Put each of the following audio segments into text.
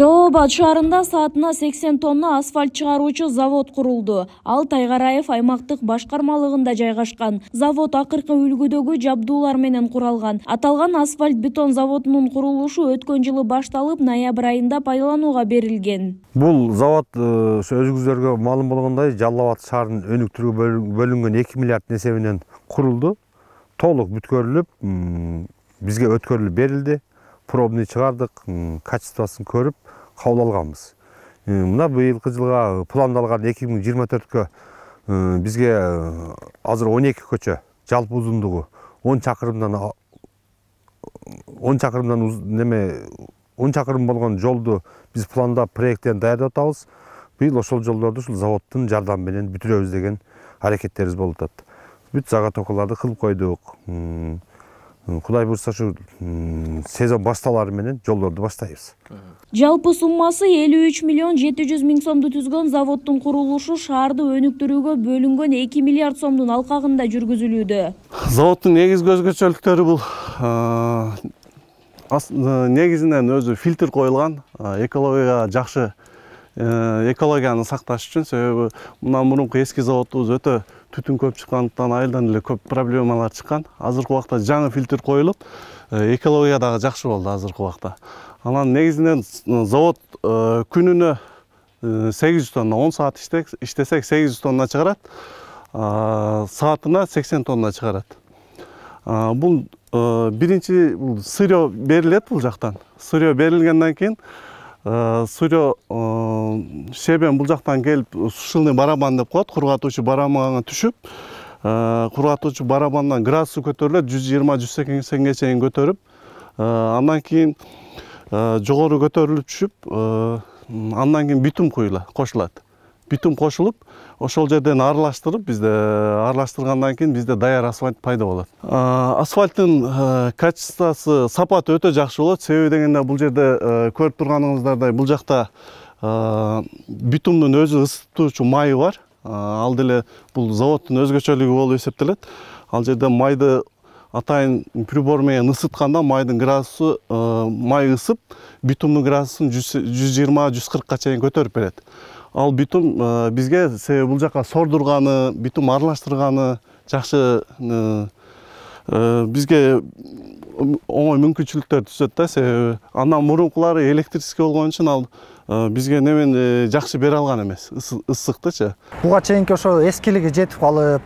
жалал абад шаарында саатына сексен тонна асфальт чыгаруучу завод курулду ал тайгараев аймактык башкармалыгында жайгашкан завод акыркы үлгүдөгү жабдуулар менен куралган аталган асфальт бетон заводунун курулушу өткөн жылы башталып ноябрь айында пайдаланууга берилген бул завод ошо э, өзүңүздөргө маалым болгондой жалал абад шаарын өнүктүрүүгө бөлүнгөн эки миллиарддын эсебинен курулду толук бүткөрүлүп бизге өткөрүлүп берилди пробный шығардық качествосын көріп қаулы алғанбыз мына биылғы жылға пландалған 2024-ке бізге азыр 12 көше жалпы ұзындығы 10 шақырымдан 10 шақырымдан неме 10 шақырым болған жолды біз пландап проекттен даярдап атабыз биыл ошол жолдарды ушул заводтың жардамы менен бүтүрөбүз деген аракеттерибиз болуп атат бүт заготовкаларды қылып койдук құдай бұйырса сезон башталары менен жолдорду баштайбыз жалпы суммасы 53 миллион 700 миң сомду түзгөн заводдун курулушу шаарды өнүктүрүүгө бөлүнгөн 2 миллиард сомдун алкагында жүргүзүлүүдө заводдун негизги өзгөчөлүктөрү бул негизинен өзү фильтр коюлган экологияга жакшы экологияны сакташ үчүн себеби мына мурунку эски заводубуз өтө түтүн көп чыккандыктан айылдан эле көп проблемалар чыккан азыркы убакта жаңы фильтр коюлуп э, экология дагы жакшы болду азыркы убакта анан негизинен завод э, күнүнө э, сегиз жүз тонна он саат иштесек сегиз жүз тонна чыгарат саатына сексен тонна чыгарат бул биринчи бул сырье берилет бул жактан сырье берилгенден кийин Э, сүйрө э, себен бул жактан келип э, сушильный барабан деп коет кургатуучу барабанга түшүп кургатуучу барабандан градусу көтөрүлөт жүз жыйырма жүз сексенге чейин көтөрүп андан кийин жогору көтөрүлүп түшүп андан кийин бүтүм куюла кошулат битум кошулуп ошол жерден аралаштырып бизде аралаштыргандан кийин бизде даяр асфальт пайда болот асфальттын э, качествосы сапаты өтө жакшы болот себеби дегенде бул жерде э, көрүп турганыңыздардай бул жакта э, битумдун өзү ысытуучу майы бар ал деле бул заводдун өзгөчөлүгү болуп эсептелет ал жерде майды атайын прибор менен ысытканда майдын градусу май ысып битумдун градусун жүз жыйырма жүз кыркка чейин көтөрүп берет ал бүтім э, бізге себеби бул жака сордурганы битум аралаштырганы жакшы э, э, бізге оңой мүмкіншіліктер түзөт да себеби андан мурункулары электрический болгон үчүн ал бізге немен жакшы бере алган эмес ысыктычы буга чейинки ошо эскилиги жетип калып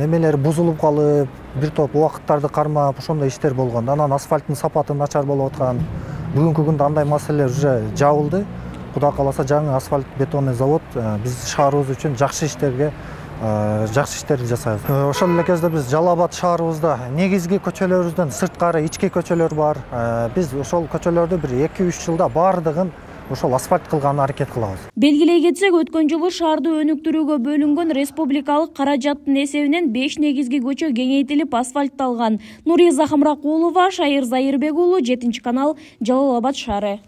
немелери бузулуп калып бир топ убакыттарды кармап ошондой иштер болгон анан асфальттын сапаты начар болуп аткан бүгүнкү күндө андай маселелер уже жабылды құда қаласа жаңа асфальт бетонный завод біз шаарыбыз үшін жақсы іштерге жақсы іштерді жасайбыз ошол эле кезде биз жалал абад шаарыбызда негизги көчөлөрүбүздөн сырткары ички көчөлөр бар биз ошол көчөлөрдү бир эки үч жылда баардыгын ошол асфальт кылганы аракет кылабыз белгилей кетсек өткөн жылы шаарды өнүктүрүүгө бөлүнгөн республикалык каражаттын эсебинен беш негизги көчө кеңейтилип асфальтталган нуриза хамракулова шайыр зайырбек уулу жетинчи канал жалал абад шаары